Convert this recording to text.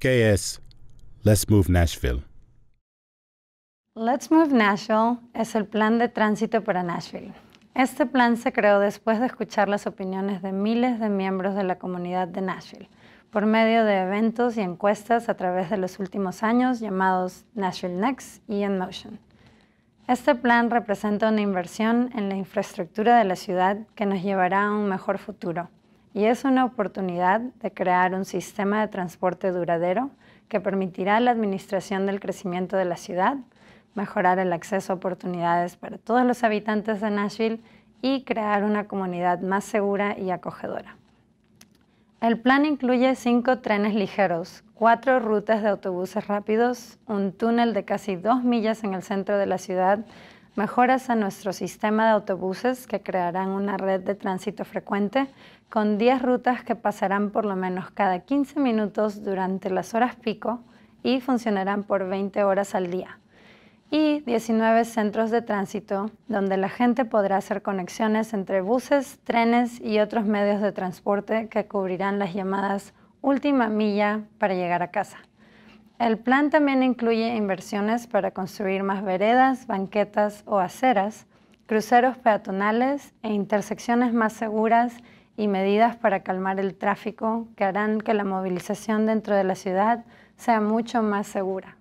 ¿Qué es Let's Move Nashville? Let's Move Nashville es el plan de tránsito para Nashville. Este plan se creó después de escuchar las opiniones de miles de miembros de la comunidad de Nashville por medio de eventos y encuestas a través de los últimos años llamados Nashville Next y In Motion. Este plan representa una inversión en la infraestructura de la ciudad que nos llevará a un mejor futuro, y es una oportunidad de crear un sistema de transporte duradero que permitirá la administración del crecimiento de la ciudad, mejorar el acceso a oportunidades para todos los habitantes de Nashville y crear una comunidad más segura y acogedora. El plan incluye cinco trenes ligeros, cuatro rutas de autobuses rápidos, un túnel de casi dos millas en el centro de la ciudad mejoras a nuestro sistema de autobuses que crearán una red de tránsito frecuente con 10 rutas que pasarán por lo menos cada 15 minutos durante las horas pico y funcionarán por 20 horas al día. Y 19 centros de tránsito donde la gente podrá hacer conexiones entre buses, trenes y otros medios de transporte que cubrirán las llamadas última milla para llegar a casa. El plan también incluye inversiones para construir más veredas, banquetas o aceras, cruceros peatonales e intersecciones más seguras y medidas para calmar el tráfico que harán que la movilización dentro de la ciudad sea mucho más segura.